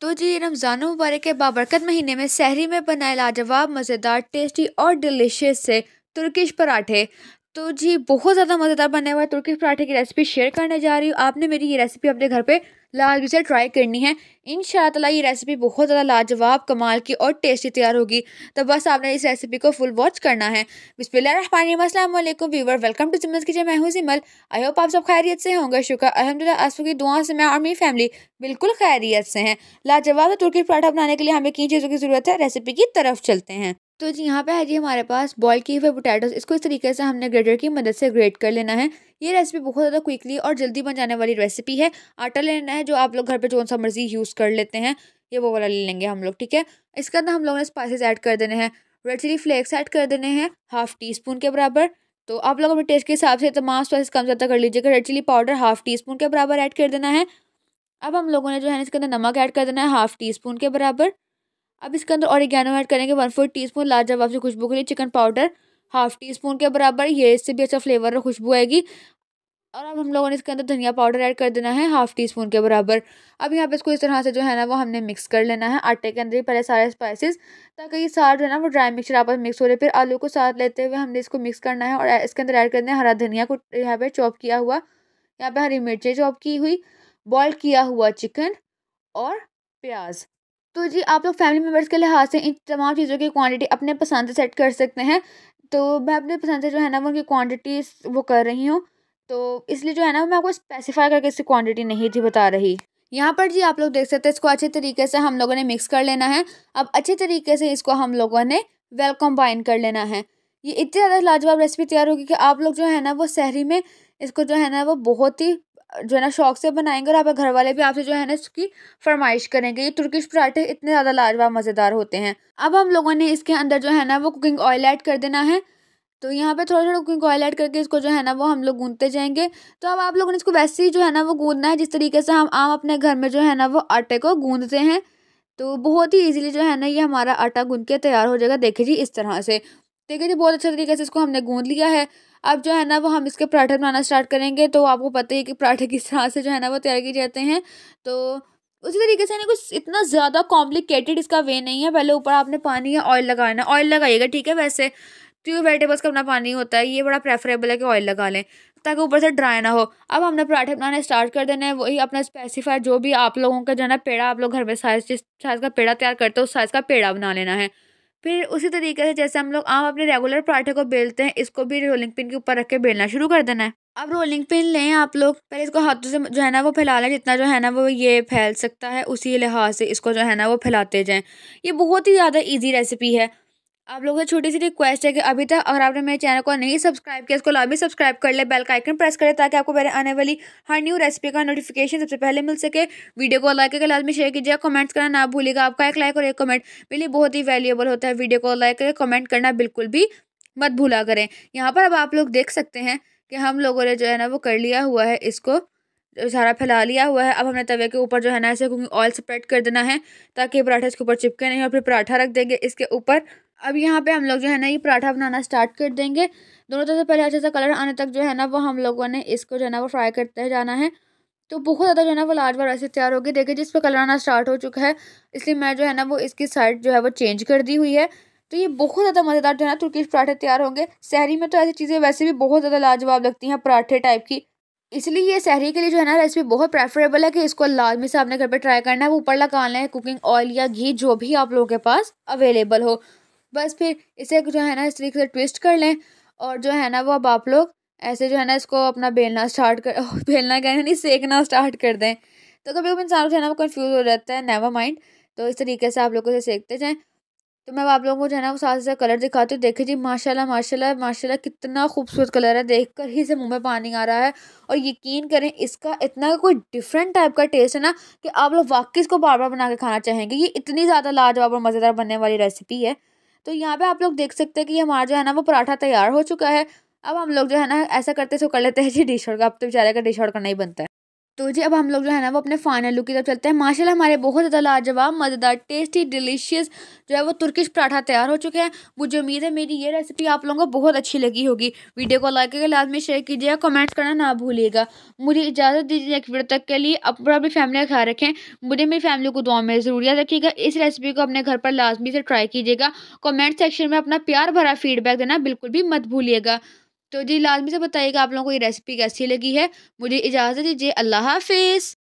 तो जी रमज़ान मुबारक के बाबरकत महीने में शहरी में बनाए लाजवाब मज़ेदार टेस्टी और डिलीशियस से तुर्किश पराठे तो जी बहुत ज़्यादा मज़ेदार बने हुए तुर्किश पराठे की रेसिपी शेयर करने जा रही हूँ आपने मेरी ये रेसिपी अपने घर पे लाजमी से ट्राई करनी है इन ये रेसिपी बहुत ज़्यादा लाजवाब कमाल की और टेस्टी तैयार होगी तो बस आपने इस रेसिपी को फुल वॉच करना है बिस्मिल्लाम viewer welcome to Zimal kitchen मैं हूँ जिमल आई होप आप सब खैरियत से होंगे शुक्र अलहमदिल्ला आसू की दुआ से मैं और मेरी फैमिली बिल्कुल खैरियत से हैं लाजवाब तुर्की पराठा बनाने के लिए हमें किन चीज़ों की ज़रूरत है रेसिपी की तरफ चलते हैं तो जी यहाँ पे है जी हमारे पास बॉईल किए हुए पोटैटो इसको इस तरीके से हमने ग्रेटर की मदद से ग्रेट कर लेना है ये रेसिपी बहुत ज़्यादा क्विकली और जल्दी बन जाने वाली रेसिपी है आटा लेना है जो आप लोग घर पे जो सा मर्ज़ी यूज़ कर लेते हैं ये वो वाला ले लेंगे हम लोग ठीक है इसके अंदर हम लोगों ने स्पाइसेस ऐड कर देने हैं रेड चिली फ्लेक्स ऐड कर देने हैं हाफ़ टी स्पून के बराबर तो आप लोग अपने टेस्ट के हिसाब से तमाम स्पाइसिस कम ज़्यादा कर लीजिएगा red chilli powder half teaspoon के बराबर ऐड कर देना है अब हम लोगों ने जो है इसके अंदर नमक ऐड कर देना है हाफ़ टी स्पून के बराबर अब इसके अंदर औरगैनो ऐड करेंगे वन फोर्थ टी स्पून लाल जवाब से खुशबू के लिए chicken powder half teaspoon के बराबर ये इससे भी अच्छा फ्लेवर और खुशबू आएगी और अब हम लोगों ने इसके अंदर धनिया पाउडर ऐड कर देना है हाफ टी स्पून के बराबर अब यहाँ पे इसको इस तरह से जो है ना वो हमने मिक्स कर लेना है आटे के अंदर ही पहले सारे स्पाइसेस ताकि ये सारा जो है ना वो ड्राई मिक्सचर आपस मिक्स हो रहे फिर आलू को साथ लेते हुए हमने इसको मिक्स करना है और इसके अंदर ऐड करना है हरा धनिया को यहाँ पे चॉप किया हुआ यहाँ पर हरी मिर्चें चॉप की हुई बॉयल किया हुआ चिकन और प्याज तो जी आप लोग फैमिली मेम्बर्स के लिहाज से इन तमाम चीज़ों की क्वांटिटी अपने पसंद से सेट कर सकते हैं तो मैं अपने पसंद से जो है ना वो उनकी क्वांटिटी वो कर रही हूँ तो इसलिए जो है ना मैं आपको स्पेसिफाई करके इसकी क्वांटिटी नहीं थी बता रही यहाँ पर जी आप लोग देख सकते हैं इसको अच्छे तरीके से हम लोगों ने मिक्स कर लेना है अब अच्छे तरीके से इसको हम लोगों ने वेल कम्बाइन कर लेना है ये इतनी ज़्यादा लाजवाब रेसिपी तैयार होगी कि आप लोग जो है ना वो शहरी में इसको जो है ना वो बहुत ही जो है ना शौक से बनाएंगे और आपके घर वाले भी आपसे जो है ना इसकी फरमाइश करेंगे ये तुर्किश पराठे इतने ज़्यादा लाजवाब मज़ेदार होते हैं अब हम लोगों ने इसके अंदर जो है ना वो कुकिंग ऑयल ऐड कर देना है तो यहाँ पे थोड़ा थोड़ा कुकिंग ऑयल ऐड करके इसको जो है ना वो हम लोग गूंदते जाएंगे तो अब आप लोगों ने इसको वैसे ही जो है ना वो गूंदना है जिस तरीके से हम आम अपने घर में जो है ना वो आटे को गूंदते हैं तो बहुत ही इजीली जो है ना ये हमारा आटा गूंद के तैयार हो जाएगा देखिए जी इस तरह से देखिए जी बहुत अच्छे तरीके से इसको हमने गूंद लिया है अब जो है ना वो हम इसके पराठे बनाना स्टार्ट करेंगे तो आपको पता ही है कि पराठे किस तरह से जो है ना वो तैयार किए जाते हैं तो उसी तरीके से ना कुछ इतना ज़्यादा कॉम्प्लिकेटेड इसका वे नहीं है पहले ऊपर आपने पानी या ऑयल लगाना ऑयल लगाइएगा ठीक है वैसे ट्यूब वेजिटेबल्स का अपना पानी होता है ये बड़ा प्रेफरेबल है कि ऑयल लगा लें ताकि ऊपर से ड्राई ना हो अब हमने पराठे बनाने स्टार्ट कर देना है वही अपना स्पेसिफाइड जो भी आप लोगों का जो है ना पेड़ा आप लोग घर में साइज जिस साइज़ का पेड़ा तैयार करते हो उस साइज़ का पेड़ा बना लेना है फिर उसी तरीके से जैसे हम लोग आम अपने रेगुलर पराठे को बेलते हैं इसको भी रोलिंग पिन के ऊपर रख के बेलना शुरू कर देना है अब रोलिंग पिन लें आप लोग पहले इसको हाथों से जो है ना वो फैला लें जितना जो है ना वो ये फैल सकता है उसी लिहाज से इसको जो है ना वो फैलाते जाएं ये बहुत ही ज़्यादा इजी रेसिपी है आप लोगों से छोटी सी रिक्वेस्ट है कि अभी तक अगर आपने मेरे चैनल को नहीं सब्सक्राइब किया इसको अभी सब्सक्राइब कर ले बेल का आइकन प्रेस करें ताकि आपको मेरे आने वाली हर न्यू रेसिपी का नोटिफिकेशन सबसे पहले मिल सके वीडियो को लाइक करके लाजमी शेयर कीजिएगा कमेंट्स करना ना भूलिएगा आपका एक लाइक और एक कमेंट मेरे लिए बहुत ही वैल्यूएबल होता है वीडियो को लाइक करके कमेंट करना बिल्कुल भी मत भूला करें यहाँ पर अब आप लोग देख सकते हैं कि हम लोगों ने जो है ना वो कर लिया हुआ है इसको सारा फैला लिया हुआ है अब हमने तवे के ऊपर जो है ना इसे कुकिंग ऑयल स्प्रेड कर देना है ताकि पराठा इसके ऊपर चिपके नहीं और फिर पराठा रख देंगे इसके ऊपर अब यहाँ पे हम लोग जो है ना ये पराठा बनाना स्टार्ट कर देंगे दोनों तरफ से पहले अच्छा सा कलर आने तक जो है ना वो हम लोगों ने इसको जो है ना वो फ्राई करते जाना है तो बहुत ज़्यादा जो है ना वो लाजवाब ऐसे तैयार होगी देखिए जिस पर कलर आना स्टार्ट हो चुका है इसलिए मैं जो है ना वो इसकी साइड जो है वो चेंज कर दी हुई है तो ये बहुत ज़्यादा मज़ेदार जो है ना तुर्की पराठे तैयार होंगे शहरी में तो ऐसी चीज़ें वैसे भी बहुत ज़्यादा लाजवाब लगती हैं पराठे टाइप की इसलिए ये शहरी के लिए जो है ना रेसिपी बहुत प्रेफरेबल है कि इसको लाजमी से आपने घर पर ट्राई करना है वो ऊपर लगाना है कुकिंग ऑयल या घी जो भी आप लोगों के पास अवेलेबल हो बस फिर इसे जो है ना इस तरीके से ट्विस्ट कर लें और जो है ना वो अब आप लोग ऐसे जो है ना इसको अपना बेलना स्टार्ट कर बेलना कहना नहीं सेकना स्टार्ट कर दें तो कभी कभी इंसान जो है ना वो कन्फ्यूज़ हो जाता है नेवर माइंड तो इस तरीके से आप लोग इसे सेकते जाएँ तो मैं आप लोगों को जो है ना वो साथ से कलर दिखाती हूँ देखिए जी माशाल्लाह माशाल्लाह माशाल्लाह कितना खूबसूरत कलर है देखकर ही से मुंह में पानी आ रहा है और यकीन करें इसका इतना कोई डिफरेंट टाइप का टेस्ट है ना कि आप लोग वाकई इसको बार बार बना के खाना चाहेंगे ये इतनी ज़्यादा लाजवाब और मज़ेदार बनने वाली रेसिपी है तो यहाँ पे आप लोग देख सकते हैं कि हमारा जो है ना वो पराठा तैयार हो चुका है अब हम लोग जो है ना ऐसा करते सो कर लेते हैं जी डिश और अब तो बेचारे का डिश और करना ही बनता है तो जी अब हम लोग जो है ना वो अपने फाइनल लुक की तरफ चलते हैं माशाल्लाह हमारे बहुत ज़्यादा लाजवाब मज़ेदार टेस्टी डिलीशियस जो है वो तुर्किश पराठा तैयार हो चुके हैं मुझे उम्मीद है मेरी ये रेसिपी आप लोगों को बहुत अच्छी लगी होगी वीडियो को लाइक करके लाजमी शेयर कीजिएगा कमेंट्स करना ना भूलिएगा मुझे इजाज़त दीजिए एक वीडियो तक के लिए अपना अपनी फैमिली का ख्याल रखें मुझे मेरी फैमिली को दुआ में ज़रूर याद रखिएगा इस रेसिपी को अपने घर पर लाजमी से ट्राई कीजिएगा कॉमेंट सेक्शन में अपना प्यार भरा फीडबैक देना बिल्कुल भी मत भूलिएगा तो जी लाजमी से बताइएगा आप लोगों को ये रेसिपी कैसी लगी है मुझे इजाज़त दीजिए अल्लाह हाफिज़